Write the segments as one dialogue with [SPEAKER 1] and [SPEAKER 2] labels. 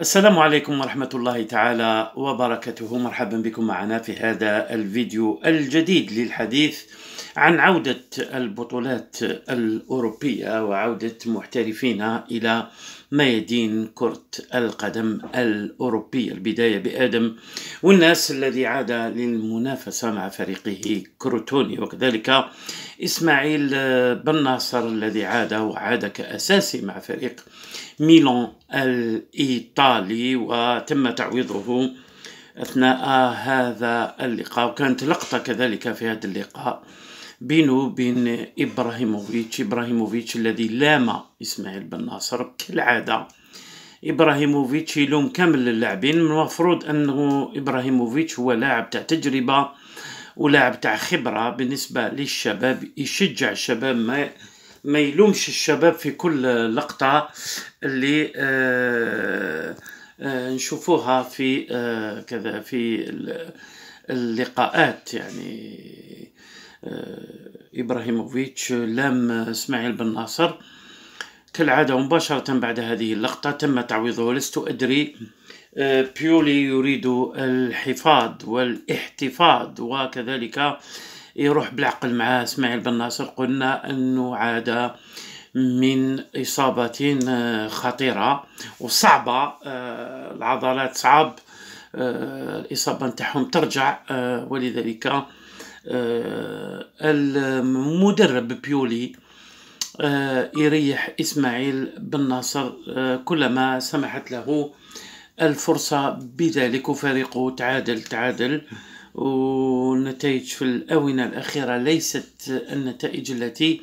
[SPEAKER 1] السلام عليكم ورحمة الله تعالى وبركاته مرحبا بكم معنا في هذا الفيديو الجديد للحديث عن عودة البطولات الأوروبية وعودة محترفينا إلى ميادين كرة القدم الأوروبية البداية بآدم والناس الذي عاد للمنافسة مع فريقه كروتوني وكذلك إسماعيل بن ناصر الذي عاد وعاد كأساسي مع فريق ميلان الإيطالي وتم تعويضه أثناء هذا اللقاء وكانت لقطة كذلك في هذا اللقاء بينه وبين إبراهيموفيتش إبراهيموفيتش الذي لام إسماعيل بن ناصر كالعادة إبراهيموفيتش يلوم كامل اللاعبين المفروض أنه إبراهيموفيتش هو لاعب تاع تجربة ولاعب تاع خبرة بالنسبة للشباب يشجع الشباب ما ما يلومش الشباب في كل لقطة اللي آه آه نشوفوها في آه كذا في اللقاءات يعني آه، إبراهيموفيتش لام آه، إسماعيل بن ناصر كالعادة مباشرة بعد هذه اللقطة تم تعويضه لست أدري آه، بيولي يريد الحفاظ والاحتفاظ وكذلك يروح بالعقل مع اسماعيل بن ناصر قلنا أنه عاد من إصابة خطيرة وصعبة العضلات صعب الإصابة نتاعهم ترجع ولذلك آه، المدرب بيولي آه، يريح إسماعيل بن ناصر آه، كلما سمحت له الفرصة بذلك وفريقه تعادل تعادل والنتائج في الآونة الأخيرة ليست النتائج التي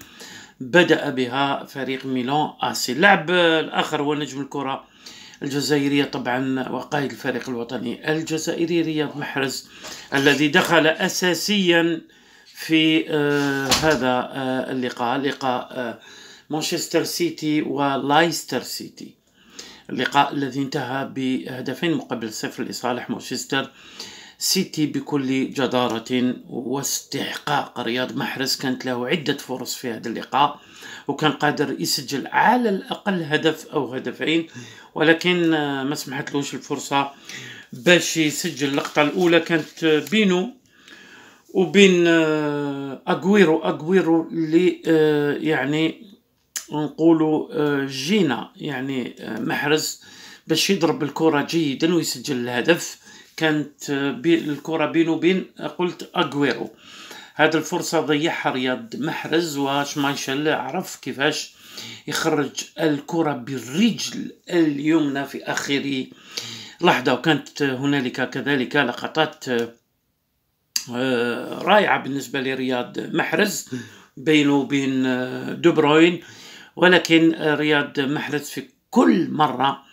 [SPEAKER 1] بدأ بها فريق ميلان آسي اللاعب الآخر هو نجم الكرة الجزائرية طبعا وقائد الفريق الوطني الجزائري رياض محرز الذي دخل أساسيا في آه، هذا آه، اللقاء لقاء آه، مانشستر سيتي ولايستر سيتي اللقاء الذي انتهى بهدفين مقابل صفر لصالح مانشستر سيتي بكل جدارة واستحقاق رياض محرز كانت له عدة فرص في هذا اللقاء وكان قادر يسجل على الأقل هدف أو هدفين ولكن ما لهش الفرصة باش يسجل اللقطة الأولى كانت بينو وبين أقويرو أقويرو اللي يعني نقولوا جينا يعني محرز باش يضرب الكرة جيدا ويسجل الهدف كانت الكره بينه وبين قلت اغويرو هذه الفرصه ضيعها رياض محرز وشمايشل عرف كيفاش يخرج الكره بالرجل اليمنى في اخر لحظه وكانت هنالك كذلك لقطات آه، رائعه بالنسبه لرياض محرز بينه وبين آه، دو بروين ولكن آه، رياض محرز في كل مره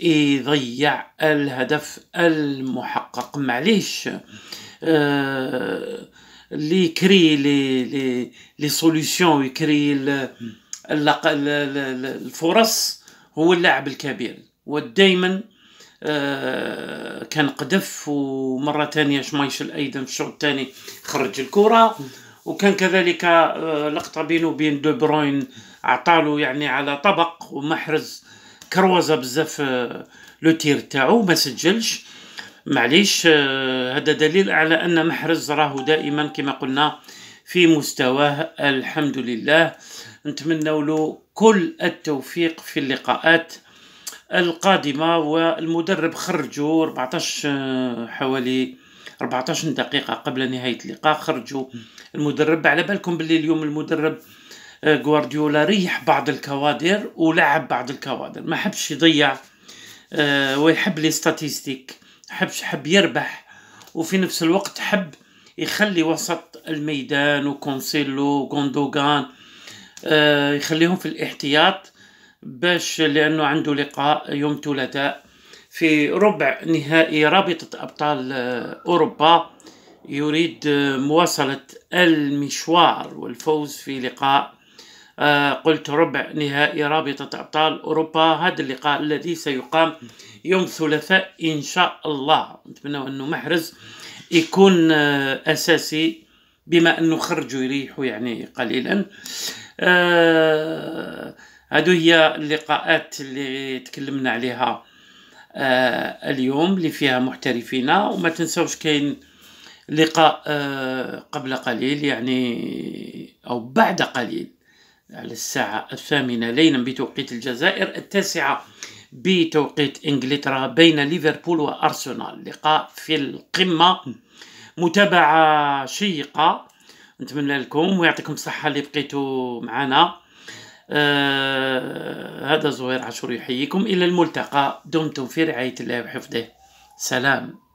[SPEAKER 1] يضيع الهدف المحقق معليش آه، اللي يكري لي لي لي سوليسيون ويكري الفرص هو اللاعب الكبير ودائما آه، كان قدف ومره ثانيه شمايشل ايضا في الشوط الثاني خرج الكره وكان كذلك آه، لقطه بينه وبين دو بروين عطالو يعني على طبق ومحرز كروزه بزاف آه، لو تير تاعو ما سجلش معليش آه، هذا دليل على ان محرز راه دائما كما قلنا في مستواه الحمد لله نتمنى له كل التوفيق في اللقاءات القادمه والمدرب خرجوا 14 آه، حوالي 14 دقيقه قبل نهايه اللقاء خرجوا المدرب على بالكم باللي اليوم المدرب غوارديولا آه، ريح بعض الكوادر ولعب بعض الكوادر ما حبش يضيع آه، ويحب لي ستاتيستيك حبش حب يربح وفي نفس الوقت حب يخلي وسط الميدان وكونسيلو وغوندوغان آه، يخليهم في الاحتياط باش لانه عنده لقاء يوم ثلاثاء في ربع نهائي رابطة أبطال أوروبا يريد مواصلة المشوار والفوز في لقاء آه، قلت ربع نهائي رابطة أبطال أوروبا هذا اللقاء الذي سيقام يوم الثلاثاء إن شاء الله نتمنى أنه محرز يكون آه، أساسي بما أنه خرجوا يريحوا يعني قليلا هذه آه، هي اللقاءات اللي تكلمنا عليها اليوم اللي فيها محترفينا وما تنسوش كاين لقاء قبل قليل يعني أو بعد قليل على الساعة الثامنة ليلا بتوقيت الجزائر التاسعة بتوقيت انجلترا بين ليفربول وارسنال لقاء في القمة متابعة شيقة نتمنى لكم ويعطيكم الصحة اللي بقيتوا معنا آه هذا زهير عاشور يحييكم إلى الملتقى دمتم في رعاية الله وحفظه سلام